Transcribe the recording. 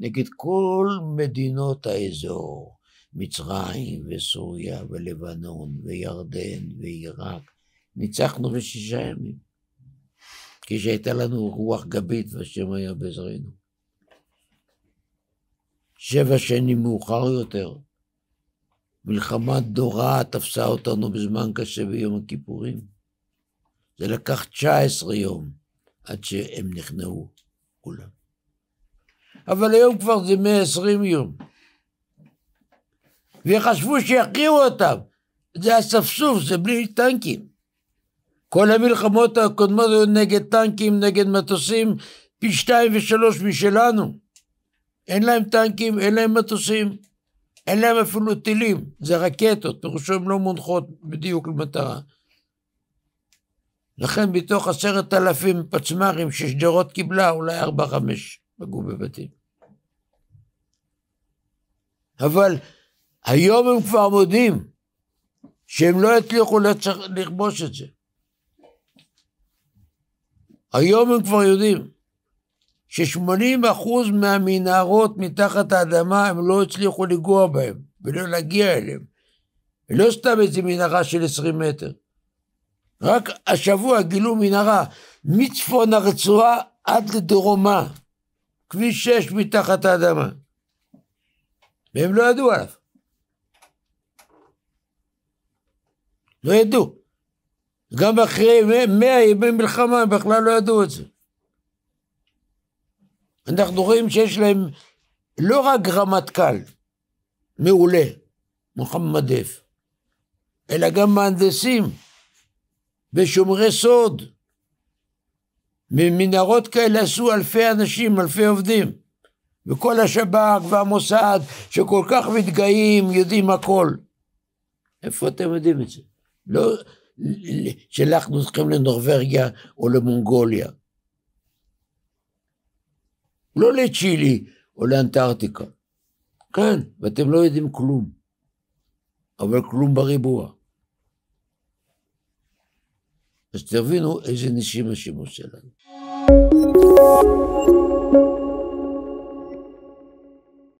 נגד כל מדינות האזור, מצרים וסוריה ולבנון וירדן ועיראק, ניצחנו בשישה ימים, כשהייתה לנו רוח גבית והשם היה בעזרנו. שבע שנים מאוחר יותר, מלחמה דורה תפסה אותנו בזמן קשה ביום הכיפורים. זה לקח 19 יום עד שהם נכנעו כולם. אבל היום כבר זה 120 יום. וחשבו שיכירו אותם. זה אספסוף, זה בלי טנקים. כל המלחמות הקודמות היו נגד טנקים, נגד מטוסים, פי שתיים ושלוש משלנו. אין להם טנקים, אין להם מטוסים, אין להם אפילו טילים, זה רקטות, פירושו הן לא מונחות בדיוק למטרה. לכן מתוך עשרת אלפים פצמ"רים ששדרות קיבלה, אולי ארבע חמש פגעו בבתים. אבל היום הם כבר מודים שהם לא יצליחו לכבוש את זה. היום הם כבר יודעים ש-80% מהמנהרות מתחת האדמה הם לא הצליחו לגוע בהם ולא להגיע אליהם. לא סתם איזה מנהרה של 20 מטר. רק השבוע גילו מנהרה מצפון הרצועה עד לדרומה, כביש 6 מתחת האדמה. והם לא ידעו עליו. לא ידעו. גם אחרי מאה ימי מלחמה הם בכלל לא ידעו את זה. אנחנו רואים שיש להם לא רק רמטכ"ל מעולה, מוחמד דף, אלא גם מהנדסים ושומרי סוד. ממנהרות כאלה עשו אלפי אנשים, אלפי עובדים. וכל השב"כ והמוסד שכל כך מתגאים יודעים הכל. איפה אתם יודעים את זה? לא שלחנו אתכם לנורבגיה או למונגוליה. לא לצ'ילי או לאנטארקטיקה. כאן, ואתם לא יודעים כלום. אבל כלום בריבוע. אז תבינו איזה נשים השימוש שלנו.